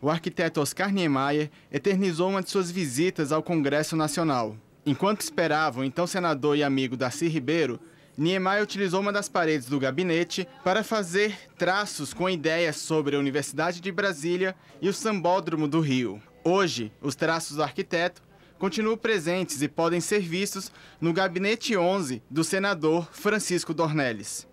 o arquiteto Oscar Niemeyer eternizou uma de suas visitas ao Congresso Nacional. Enquanto esperava o então senador e amigo Darcy Ribeiro, Niemeyer utilizou uma das paredes do gabinete para fazer traços com ideias sobre a Universidade de Brasília e o Sambódromo do Rio. Hoje, os traços do arquiteto continuam presentes e podem ser vistos no gabinete 11 do senador Francisco Dornelles.